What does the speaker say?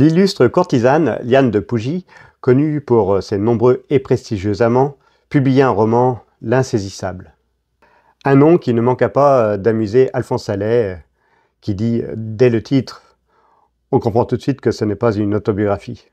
L'illustre courtisane Liane de Pougy, connue pour ses nombreux et prestigieux amants, publia un roman, L'insaisissable. Un nom qui ne manqua pas d'amuser Alphonse Allais, qui dit dès le titre On comprend tout de suite que ce n'est pas une autobiographie.